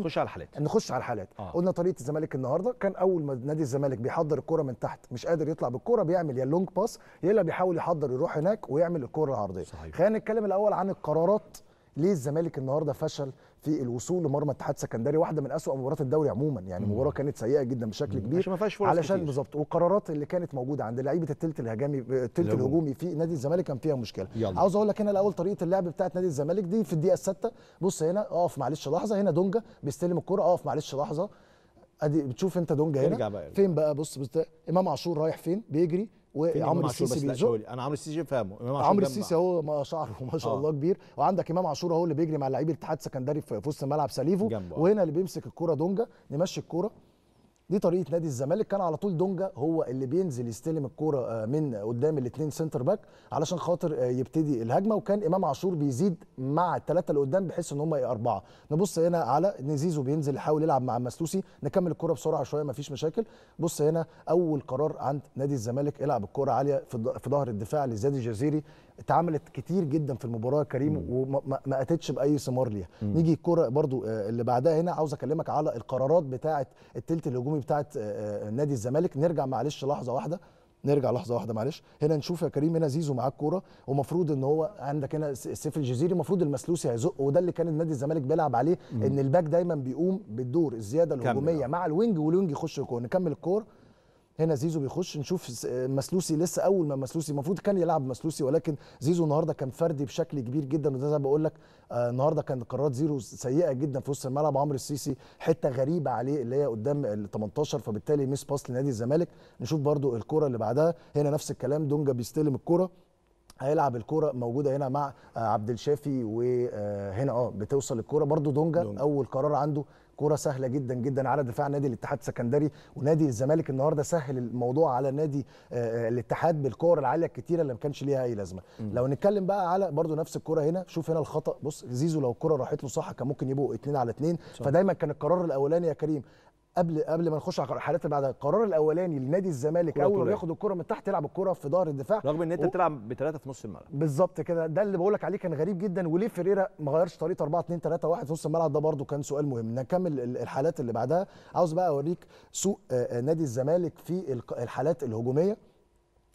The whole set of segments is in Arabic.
نخش على الحالات نخش على الحالات آه. قلنا طريقه الزمالك النهارده كان اول ما نادي الزمالك بيحضر الكره من تحت مش قادر يطلع بالكره بيعمل يا اللونج باس يا الا بيحاول يحضر يروح هناك ويعمل الكره العرضيه خلينا نتكلم الاول عن القرارات ليه الزمالك النهارده فشل في الوصول لمرمى اتحاد سكندري واحده من اسوء مباريات الدوري عموما يعني مباراه كانت سيئه جدا بشكل كبير عشان ما فيهاش فرص علشان بالظبط والقرارات اللي كانت موجوده عند لعيبه الثلث الهجامي الثلث الهجومي في نادي الزمالك كان فيها مشكله يلا. عاوز اقول لك هنا الاول طريقه اللعب بتاعه نادي الزمالك دي في الدقيقه السادسه بص هنا اقف معلش لحظه هنا دونجا بيستلم الكره اقف معلش لحظه ادي بتشوف انت دونجا هنا بقى فين بقى بص, بص امام عاشور رايح فين بيجري وعمرو السيسي بيزق انا عمرو السيسي فاهمه امام عاشور عمرو السيسي اهو ما شعره ما شاء آه. الله كبير وعندك امام عاشور اهو اللي بيجري مع لعيب الاتحاد السكندري في وسط الملعب سليفو جنبه. وهنا اللي بيمسك الكوره دونجا نمشي الكوره دي طريقه نادي الزمالك كان على طول دونجا هو اللي بينزل يستلم الكوره آه، من قدام الاثنين سنتر باك علشان خاطر آه، يبتدي الهجمه وكان امام عاشور بيزيد مع الثلاثه اللي قدام بحيث ان هم اربعه نبص هنا على ان زيزو بينزل يحاول يلعب مع مسلوسي نكمل الكوره بسرعه شويه مفيش مشاكل بص هنا اول قرار عند نادي الزمالك العب الكوره عاليه في ظهر الدفاع لزياد الجزيري اتعملت كتير جدا في المباراه يا كريم وما اتتش باي ثمار ليها نيجي الكره برضو آه، اللي بعدها هنا عاوز اكلمك على القرارات بتاعه الثلث الهجومي بتاعه آه، آه، نادي الزمالك نرجع معلش لحظه واحده نرجع لحظه واحده معلش هنا نشوف يا كريم هنا زيزو معاه الكوره ومفروض ان هو عندك هنا سيف الجزيري المفروض المسلوسي هيزق وده اللي كان النادي الزمالك بيلعب عليه ان الباك دايما بيقوم بالدور الزياده الهجوميه مع الوينج والوينج يخش الكوره نكمل الكوره هنا زيزو بيخش نشوف مسلوسي لسه اول ما مسلوسي المفروض كان يلعب مسلوسي ولكن زيزو النهارده كان فردي بشكل كبير جدا وده زي ما بقول لك آه، النهارده كان قرارات زيرو سيئه جدا في وسط الملعب عمرو السيسي حته غريبه عليه اللي هي قدام ال 18 فبالتالي ميس باس لنادي الزمالك نشوف برده الكوره اللي بعدها هنا نفس الكلام دونجا بيستلم الكوره هيلعب الكوره موجوده هنا مع آه، عبد الشافي وهنا اه بتوصل الكوره برده دونجا, دونج. اول قرار عنده كوره سهله جدا جدا على دفاع نادي الاتحاد السكندري ونادي الزمالك النهارده سهل الموضوع على نادي آه، آه، الاتحاد بالكور العاليه الكتيره اللي ما كانش ليها اي لازمه مم. لو نتكلم بقى على برده نفس الكوره هنا شوف هنا الخطا بص زيزو لو الكوره راحت له صح كان ممكن يبقوا اتنين على اتنين صح. فدايما كان القرار الاولاني يا كريم قبل قبل ما نخش على الحالات اللي بعدها القرار الاولاني لنادي الزمالك اول ما ياخد الكره من تحت يلعب الكره في ظهر الدفاع رغم ان انت و... بثلاثه في نص الملعب بالظبط كده ده اللي بقول لك عليه كان غريب جدا وليه فيريرا ما غيرش طريقه 4 2 3 1 في نص الملعب ده برده كان سؤال مهم نكمل الحالات اللي بعدها عاوز بقى اوريك سوق آه، آه، نادي الزمالك في الحالات الهجوميه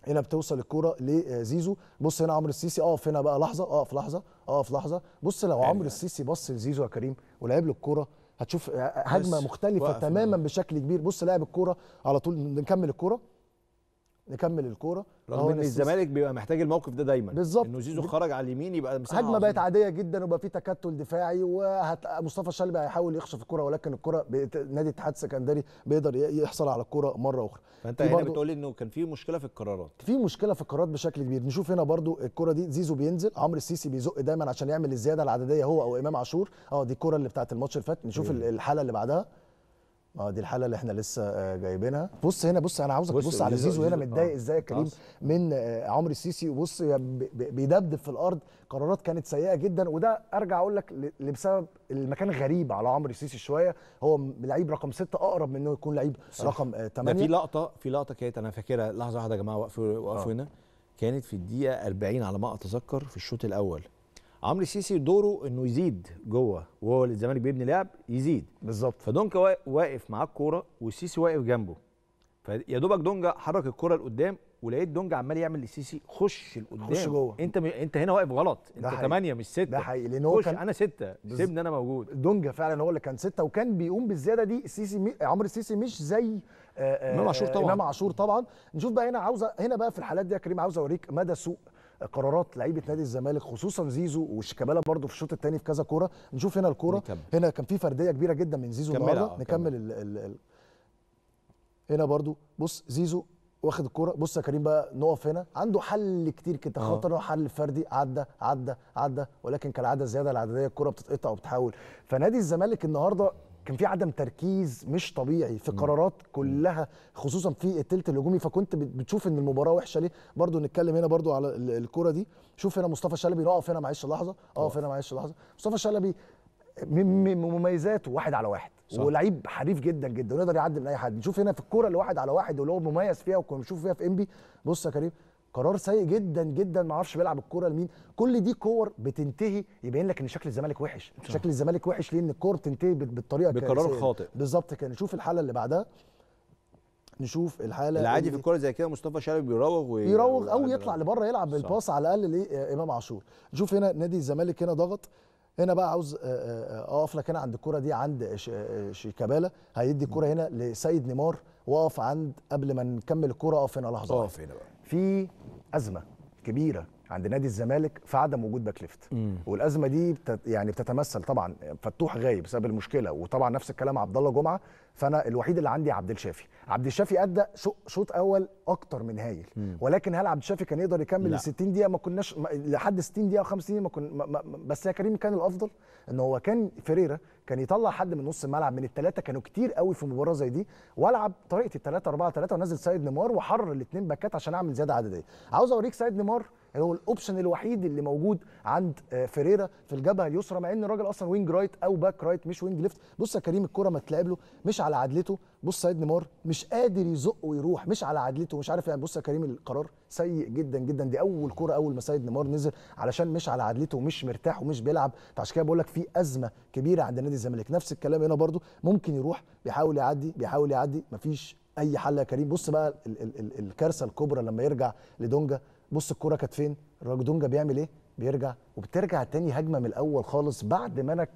هنا بتوصل الكوره لزيزو بص هنا عمرو السيسي اقف هنا بقى لحظه اقف لحظه اقف لحظه بص لو يعني عمرو السيسي بص لزيزو يا كريم ولعب له الكوره هتشوف آه، هجمه مختلفه تماما بشكل كبير بص لاعب الكوره على طول نكمل الكوره نكمل الكوره رغم ان الزمالك بيبقى محتاج الموقف ده دايما بالظبط انه زيزو خرج على اليمين يبقى هجمه بقت عاديه جدا وبقى في تكتل دفاعي ومصطفى الشلبي هيحاول يخشف الكوره ولكن الكوره بيت... نادي الاتحاد السكندري بيقدر يحصل على الكوره مره اخرى فانت هنا برضو... بتقول انه كان في مشكله في القرارات في مشكله في القرارات بشكل كبير نشوف هنا برضو الكوره دي زيزو بينزل عمرو السيسي بيزق دايما عشان يعمل الزياده العدديه هو او امام عاشور اه دي الكوره اللي بتاعت الماتش اللي فات نشوف الحاله اللي بعدها ما دي الحاله اللي احنا لسه آه، جايبينها بص هنا بص انا عاوزك تبص على زيزو هنا متضايق آه، ازاي كريم من آه، عمرو السيسي وبص بيدبدب في الارض قرارات كانت سيئه جدا وده ارجع اقول لك بسبب المكان غريب على عمرو السيسي شويه هو لعيب رقم ستة اقرب من انه يكون لعيب رقم 8 في لقطه في لقطه كانت انا فاكرها لحظه واحده يا جماعه وقفوا وقفوا هنا كانت في الدقيقه 40 على ما اتذكر في الشوط الاول عمرو السيسي دوره انه يزيد جوه وهو الزمالك بيبني لعب يزيد بالظبط فدونجا واقف معاه الكوره والسيسي واقف جنبه فيا دوبك دونجا حرك الكوره لقدام ولقيت دونجا عمال يعمل للسيسي خش لقدام خش جوه انت م... انت هنا واقف غلط انت 8 مش 6 ده حقيقي لان هو كان انا 6 بز... سيبني انا موجود دونجا فعلا هو اللي كان 6 وكان بيقوم بالزياده دي السيسي مي... عمرو السيسي مش زي آه، آه، امام عاشور طبعا امام عاشور طبعا نشوف بقى هنا عاوزه هنا بقى في الحالات دي يا كريم عاوز اوريك مدى سوء قرارات لعيبه نادي الزمالك خصوصا زيزو وشيكابالا برده في الشوط الثاني في كذا كوره نشوف هنا الكوره هنا كان في فرديه كبيره جدا من زيزو النهارده نكمل ال ال الـ هنا برده بص زيزو واخد الكوره بص يا كريم بقى نقف هنا عنده حل كتير كده آه. خطر حل فردي عدى عدى عدى ولكن كالعاده الزياده العدديه الكوره بتتقطع وبتحاول فنادي الزمالك النهارده كان في عدم تركيز مش طبيعي في قرارات كلها خصوصا في الثلث الهجومي فكنت بتشوف ان المباراه وحشه ليه برضو نتكلم هنا برضو على الكره دي شوف هنا مصطفى شلبي نقف هنا معلش لحظه آه. اقف هنا معلش لحظه مصطفى شلبي من مميزاته واحد على واحد صح. ولعيب حريف جدا جدا ويقدر يعدي من اي حد نشوف هنا في الكوره اللي واحد على واحد واللي هو مميز فيها وكنا بنشوف فيها في انبي بص يا كريم قرار سيء جدا جدا ما اعرفش بيلعب الكوره لمين كل دي كور بتنتهي يبين لك ان شكل الزمالك وحش شكل الزمالك وحش ليه ان الكور بتنتهي بالطريقه بقرار خاطئ بالظبط كده نشوف الحاله اللي بعدها نشوف الحاله العادي في الكوره زي كده مصطفى شلبي بيراوغ و... بيراوغ او يطلع لبره يلعب بالباص على الاقل لامام عاشور نشوف هنا نادي الزمالك هنا ضغط هنا بقى عاوز آه، آه، آه، اقف لك هنا عند الكره دي عند شيكابالا هيدي الكره هنا لسيد نيمار واقف عند قبل ما نكمل الكره اقف هنا لحظه اقف هنا بقى في ازمه كبيره عند نادي الزمالك في عدم وجود باك ليفت والازمه دي بتت يعني بتتمثل طبعا فتوح غايب بسبب المشكله وطبعا نفس الكلام عبد الله جمعه فانا الوحيد اللي عندي عبد الشافي عبد الشافي ادى شوط اول اكتر من هايل مم. ولكن هل عبد الشافي كان يقدر يكمل ل 60 دقيقه ما كناش لحد 60 دقيقه او 50 دقيقه ما كن... ما... ما... بس يا كريم كان الافضل ان هو كان فيريرا كان يطلع حد من نص الملعب من الثلاثه كانوا كتير قوي في مباراه زي دي والعب طريقه الثلاثه اربعه ثلاثه ونزل سيد نيمار وحرر الاثنين باكات عشان اعمل زياده عدديه عاوز اوريك سيد نيمار اللي هو الاوبشن الوحيد اللي موجود عند آه، فيريرا في الجبهه اليسرى مع ان الراجل اصلا وينج رايت او باك رايت مش وينج ليفت بص يا كريم الكره ما تلعب له مش على عدلته بص سيد نيمار مش قادر يزق ويروح مش على عدلته مش عارف يعني بص يا كريم القرار سيء جدا جدا دي اول كره اول ما سيد نيمار نزل علشان مش على عدلته ومش مرتاح ومش بيلعب فعشان كده بقول لك في ازمه كبيره عند نادي الزمالك نفس الكلام هنا برده ممكن يروح بيحاول يعدي بيحاول يعدي مفيش اي حل يا كريم بص بقى ال ال ال الكارثه الكبرى لما يرجع لدونجا بص الكوره كانت فين راجدونجا بيعمل ايه بيرجع وبترجع تاني هجمه من الاول خالص بعد ما انا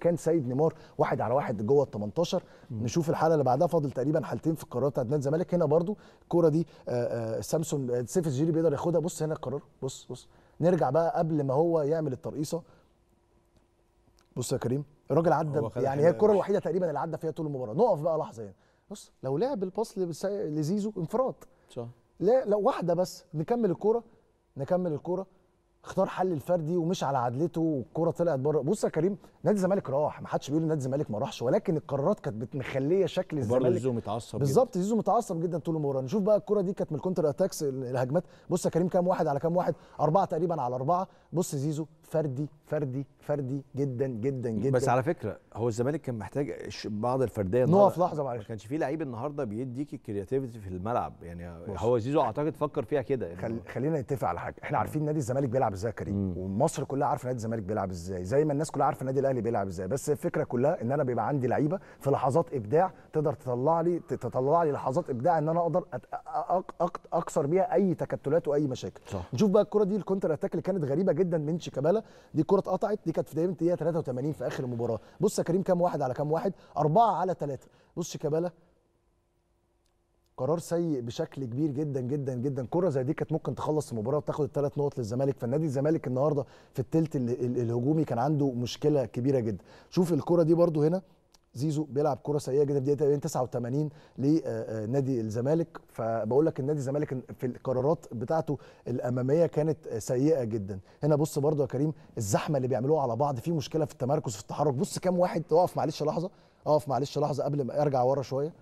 كان سيد نيمار واحد على واحد جوه ال 18 نشوف الحالة اللي بعدها فاضل تقريبا حالتين في القرارات بتاعت نادي الزمالك هنا برضو الكوره دي سامسونج آه، آه، سامسون آه، سيف الجيري بيقدر ياخدها بص هنا القرار بص بص نرجع بقى قبل ما هو يعمل الترقيصه بص يا كريم الراجل عدى يعني هي الكره الوحيده تقريبا اللي عدى فيها طول المباراه نقف بقى لحظه يعني بص لو لعب الباص لزيزو انفراد صح لا لو واحده بس نكمل الكوره نكمل الكوره اختار حل الفردي ومش على عدلته والكوره طلعت بره بص يا كريم نادي الزمالك راح ما حدش بيقول نادي الزمالك ما راحش ولكن القرارات كانت مخليه شكل الزمالك زيزو متعصب بالظبط زيزو متعصب جدا طول المباراه نشوف بقى الكوره دي كانت من الكونتر اتاكس الهجمات بص يا كريم كام واحد على كام واحد اربعه تقريبا على اربعه بص زيزو فردي فردي فردي جدا جدا جدا بس على فكره هو الزمالك كان محتاج بعض الفرديه نقف لحظه معلش ما كانش في لعيب النهارده بيديك الكرياتيفيتي في الملعب يعني بص. هو زيزو اعتقد فكر فيها كده يعني خل... خلينا نتفق على حاجه احنا عارفين نادي الزمالك بيلعب ازاي كريم ومصر كلها عارفه نادي الزمالك بيلعب ازاي زي ما الناس كلها عارفه النادي الاهلي بيلعب ازاي بس الفكره كلها ان انا بيبقى عندي لعيبه في لحظات ابداع تقدر تطلع لي تطلع لي لحظات ابداع ان انا اقدر أت... اكسر بيها اي تكتلات واي مشاكل صح. نشوف بقى الكره دي الكونتر اتاك اللي كانت غريبه جدا من شيكابالا ولا دي كره اتقطعت دي كانت في دقيقه 83 في اخر المباراه بص يا كريم كام واحد على كام واحد أربعة على ثلاثة بص شيكابالا قرار سيء بشكل كبير جدا جدا جدا كره زي دي كانت ممكن تخلص المباراه وتاخد الثلاث نقط للزمالك فالنادي الزمالك النهارده في الثلث الهجومي كان عنده مشكله كبيره جدا شوف الكره دي برده هنا زيزو بيلعب كره سيئه جدا في دقيقه 89 لنادي الزمالك فبقول لك النادي الزمالك في القرارات بتاعته الاماميه كانت سيئه جدا هنا بص برده يا كريم الزحمه اللي بيعملوها على بعض في مشكله في التمركز في التحرك بص كام واحد اقف معلش لحظه اقف معلش لحظه قبل ما ارجع ورا شويه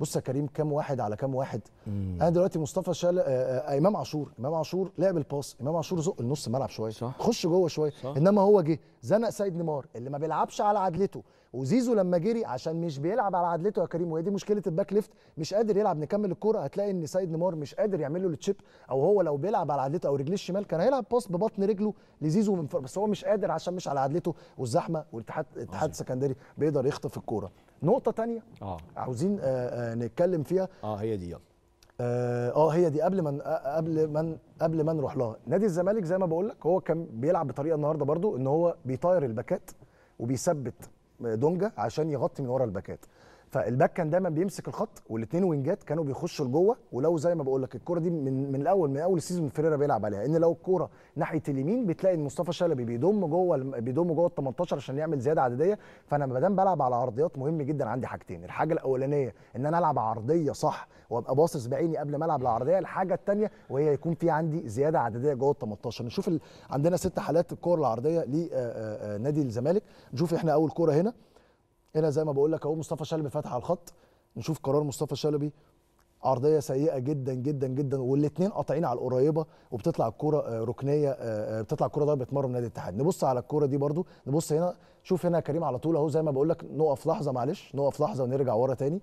بص يا كريم كام واحد على كام واحد مم. انا دلوقتي مصطفى شال آآ آه، آآ آه، آه، امام عاشور امام عاشور لعب الباص امام عاشور زق النص ملعب شويه صح. خش جوه شويه انما هو جه زنق سيد نيمار اللي ما بيلعبش على عدلته وزيزو لما جري عشان مش بيلعب على عدلته يا كريم وهي دي مشكله الباك ليفت مش قادر يلعب نكمل الكوره هتلاقي ان سيد نيمار مش قادر يعمل له التشيب او هو لو بيلعب على عدلته او رجليه الشمال كان هيلعب باص ببطن رجله لزيزو من بس هو مش قادر عشان مش على عدلته والزحمه والاتحاد الاتحاد السكندري بيقدر يخطف الكوره نقطه تانية آه. عاوزين آه،, آه نتكلم فيها اه هي دي يلا اه, آه، هي دي قبل ما آه، قبل ما قبل ما نروح لها نادي الزمالك زي ما بقول لك هو كان بيلعب بطريقه النهارده برضو ان هو بيطير الباكات وبيثبت دونجا عشان يغطي من ورا الباكات فالباك كان دايما بيمسك الخط والاثنين وينجات كانوا بيخشوا لجوه ولو زي ما بقول لك الكوره دي من من الاول من اول سيزون فيريرا بيلعب عليها ان لو الكوره ناحيه اليمين بتلاقي ان مصطفى شلبي بيضم جوه بيضم جوه ال 18 عشان يعمل زياده عدديه فانا ما دام بلعب على عرضيات مهم جدا عندي حاجتين الحاجه الاولانيه ان انا العب عرضيه صح وابقى باصص بعيني قبل ما العب العرضيه الحاجه الثانيه وهي يكون في عندي زياده عدديه جوه ال 18 نشوف ال... عندنا ست حالات الكور العرضيه لنادي الزمالك نشوف احنا اول كوره هنا هنا زي ما بقول لك اهو مصطفى شلبي فاتح على الخط نشوف قرار مصطفى شلبي عرضيه سيئه جدا جدا جدا والاثنين قاطعين على القريبه وبتطلع الكوره آه، ركنيه آه، آه، بتطلع الكوره ضربه مرمى نادي الاتحاد نبص على الكوره دي برده نبص هنا شوف هنا كريم على طول اهو زي ما بقول لك نقف لحظه معلش نقف لحظه ونرجع ورا تاني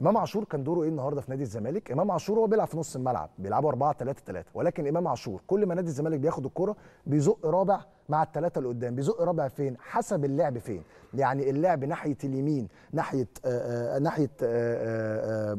امام عاشور كان دوره ايه النهارده في نادي الزمالك امام عاشور هو بيلعب في نص الملعب بيلعبوا 4 3 3 ولكن امام عاشور كل ما نادي الزمالك بياخد الكوره بيزق رابع مع الثلاثه اللي قدام بيزق رابع فين حسب اللعب فين يعني اللعب ناحيه اليمين ناحيه آآ آه، آه، ناحيه آآ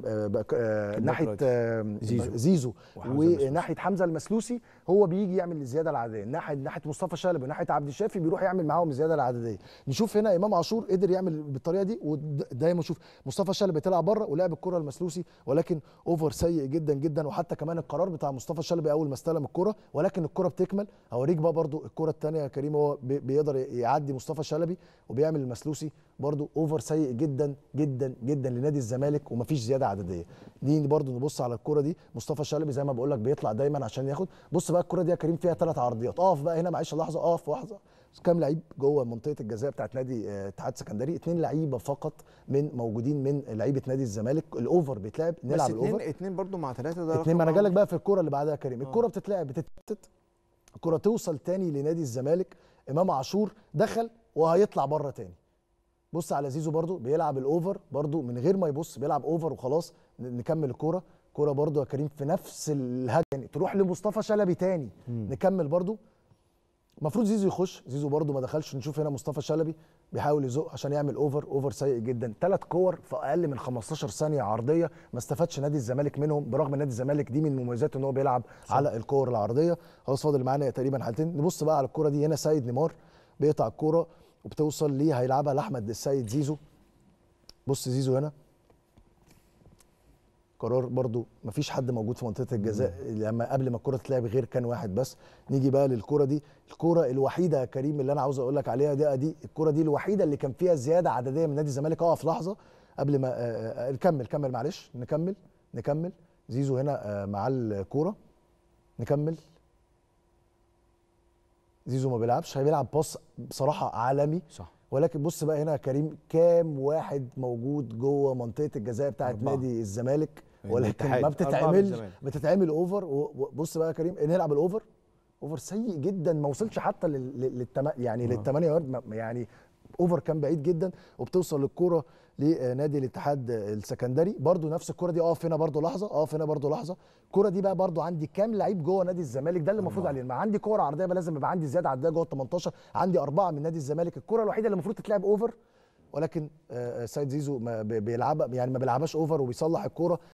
آه، ناحيه آآ زيزو, زيزو وناحيه حمزه المسلوسي هو بيجي يعمل الزياده العدديه ناحيه ناحيه مصطفى شلبي وناحيه عبد الشافي بيروح يعمل معاهم الزياده العدديه نشوف هنا امام عاشور قدر يعمل بالطريقه دي ودايما نشوف مصطفى شلبي طلع بره ولعب الكره المسلوسي ولكن اوفر سيء جدا جدا وحتى كمان القرار بتاع مصطفى شلبي اول ما استلم الكره ولكن الكره بتكمل هوريك بقى برده الكره الثانيه ثانيه يا كريم هو بيقدر يعدي مصطفى شلبي وبيعمل المسلوسي برده اوفر سيء جدا جدا جدا لنادي الزمالك ومفيش زياده عدديه دي برده نبص على الكره دي مصطفى شلبي زي ما بقول لك بيطلع دايما عشان ياخد بص بقى الكره دي يا كريم فيها ثلاث عرضيات اقف بقى هنا معلش لحظه اقف لحظه كام لعيب جوه منطقه الجزاء بتاعت نادي آه، اتحاد سكندري اثنين لعيبه فقط من موجودين من لعيبه نادي الزمالك الاوفر بيتلعب نلعب بس الاوفر اثنين اثنين برده مع ثلاثه ده اثنين ما انا جالك بقى في الكوره اللي بعدها يا كريم اه. الكوره بتتلعب بتتلعب الكره توصل تاني لنادي الزمالك امام عاشور دخل وهيطلع بره تاني بص على زيزو برضو بيلعب الاوفر برضو من غير ما يبص بيلعب اوفر وخلاص نكمل الكوره كرة برضو يا كريم في نفس الهجمه يعني تروح لمصطفى شلبي تاني م. نكمل برضو المفروض زيزو يخش زيزو برده ما دخلش نشوف هنا مصطفى شلبي بيحاول يزق عشان يعمل اوفر اوفر سيء جدا ثلاث كور في اقل من 15 ثانيه عرضيه ما استفادش نادي الزمالك منهم برغم نادي الزمالك دي من مميزاته ان هو بيلعب صح. على الكور العرضيه خلاص فاضل معانا تقريبا حالتين نبص بقى على الكوره دي هنا سيد نيمار بيقطع الكوره وبتوصل ليه هيلعبها لاحمد السيد زيزو بص زيزو هنا قرار برضو فيش حد موجود في منطقه الجزاء لما قبل ما الكره تتلعب غير كان واحد بس نيجي بقى للكره دي الكره الوحيده يا كريم اللي انا عاوز اقول لك عليها دي دي الكره دي الوحيده اللي كان فيها زياده عدديه من نادي الزمالك اقف لحظه قبل ما آه، آه، نكمل كمل معلش نكمل نكمل زيزو هنا آه، مع الكوره نكمل زيزو ما بيلعبش هيلعب باص بصراحه عالمي صح ولكن بص بقى هنا يا كريم كام واحد موجود جوه منطقه الجزاء بتاعه نادي الزمالك ولكن ما بتتعملش بتتعمل اوفر بص بقى يا كريم نلعب الاوفر اوفر سيء جدا ما وصلش حتى للتم... يعني آه. لل 8 يارد يعني اوفر كان بعيد جدا وبتوصل للكوره لنادي الاتحاد السكندري برضو نفس الكره دي اقف آه، هنا برضو لحظه اقف آه، هنا برضو لحظه الكره دي بقى برضو عندي كام لعيب جوه نادي الزمالك ده اللي المفروض أيوة. عليه ما عندي كوره عرضيه بقى لازم يبقى عندي زياده عرضيه جوه ال 18 عندي اربعه من نادي الزمالك الكره الوحيده اللي المفروض تتلعب اوفر ولكن سيد زيزو ما بيلعب يعني ما بيلعبهاش اوفر وبيصلح الكوره